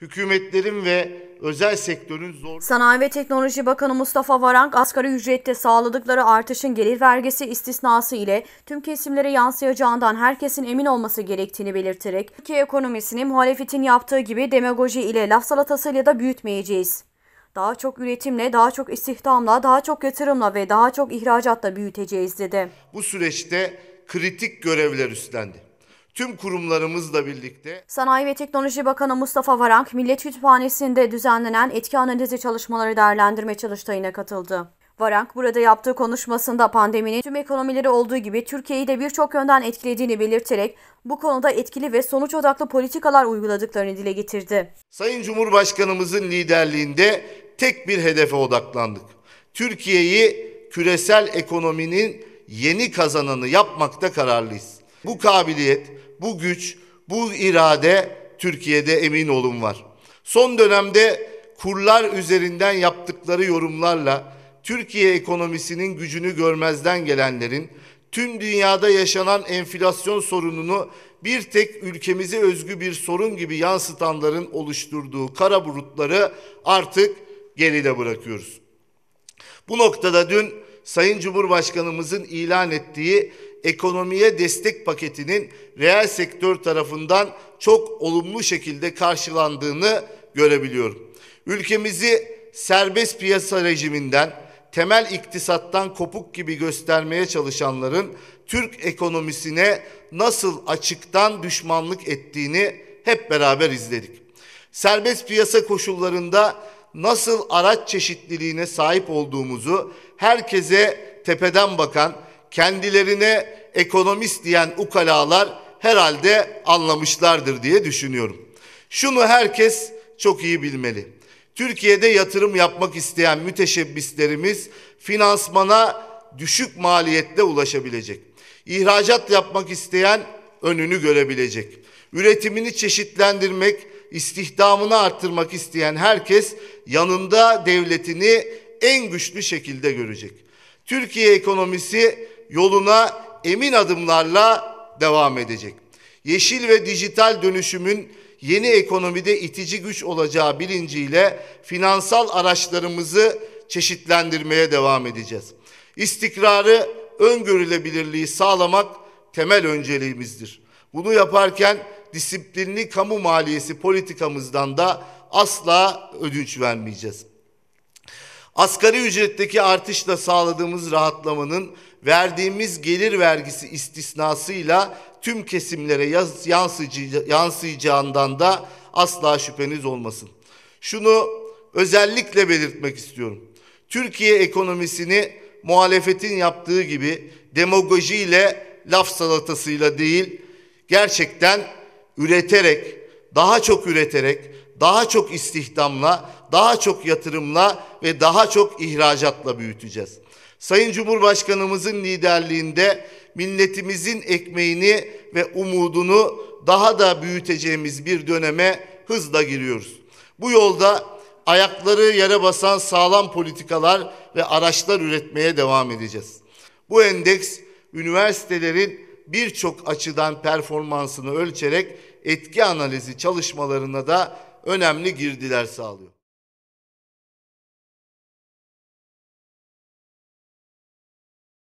hükümetlerin ve özel sektörün zor... Sanayi ve Teknoloji Bakanı Mustafa Varank, asgari ücrette sağladıkları artışın gelir vergisi istisnası ile tüm kesimlere yansıyacağından herkesin emin olması gerektiğini belirterek, Türkiye ekonomisini muhalefetin yaptığı gibi demagoji ile laf salatasıyla da büyütmeyeceğiz. Daha çok üretimle, daha çok istihdamla, daha çok yatırımla ve daha çok ihracatla büyüteceğiz dedi. Bu süreçte kritik görevler üstlendi tüm kurumlarımızla birlikte. Sanayi ve Teknoloji Bakanı Mustafa Varank, Millet Kütüphanesi'nde düzenlenen etki analizi çalışmaları değerlendirme çalıştayına katıldı. Varank burada yaptığı konuşmasında pandeminin tüm ekonomileri olduğu gibi Türkiye'yi de birçok yönden etkilediğini belirterek bu konuda etkili ve sonuç odaklı politikalar uyguladıklarını dile getirdi. Sayın Cumhurbaşkanımızın liderliğinde tek bir hedefe odaklandık. Türkiye'yi küresel ekonominin yeni kazananı yapmakta kararlıyız bu kabiliyet, bu güç, bu irade Türkiye'de emin olun var. Son dönemde kurlar üzerinden yaptıkları yorumlarla Türkiye ekonomisinin gücünü görmezden gelenlerin tüm dünyada yaşanan enflasyon sorununu bir tek ülkemize özgü bir sorun gibi yansıtanların oluşturduğu kara bulutları artık geride bırakıyoruz. Bu noktada dün Sayın Cumhurbaşkanımızın ilan ettiği ekonomiye destek paketinin reel sektör tarafından çok olumlu şekilde karşılandığını görebiliyorum. Ülkemizi serbest piyasa rejiminden temel iktisattan kopuk gibi göstermeye çalışanların Türk ekonomisine nasıl açıktan düşmanlık ettiğini hep beraber izledik. Serbest piyasa koşullarında nasıl araç çeşitliliğine sahip olduğumuzu herkese tepeden bakan kendilerine ekonomist diyen ukalalar herhalde anlamışlardır diye düşünüyorum. Şunu herkes çok iyi bilmeli. Türkiye'de yatırım yapmak isteyen müteşebbislerimiz finansmana düşük maliyetle ulaşabilecek. İhracat yapmak isteyen önünü görebilecek. Üretimini çeşitlendirmek, istihdamını arttırmak isteyen herkes yanında devletini en güçlü şekilde görecek. Türkiye ekonomisi yoluna emin adımlarla devam edecek. Yeşil ve dijital dönüşümün yeni ekonomide itici güç olacağı bilinciyle finansal araçlarımızı çeşitlendirmeye devam edeceğiz. İstikrarı, öngörülebilirliği sağlamak temel önceliğimizdir. Bunu yaparken disiplinli kamu maliyesi politikamızdan da asla ödünç vermeyeceğiz. Asgari ücretteki artışla sağladığımız rahatlamanın verdiğimiz gelir vergisi istisnasıyla tüm kesimlere yansıyacağından da asla şüpheniz olmasın. Şunu özellikle belirtmek istiyorum. Türkiye ekonomisini muhalefetin yaptığı gibi demagojiyle, laf salatasıyla değil, gerçekten üreterek, daha çok üreterek, daha çok istihdamla, daha çok yatırımla ve daha çok ihracatla büyüteceğiz. Sayın Cumhurbaşkanımızın liderliğinde milletimizin ekmeğini ve umudunu daha da büyüteceğimiz bir döneme hızla giriyoruz. Bu yolda ayakları yere basan sağlam politikalar ve araçlar üretmeye devam edeceğiz. Bu endeks üniversitelerin birçok açıdan performansını ölçerek etki analizi çalışmalarına da önemli girdiler sağlıyor.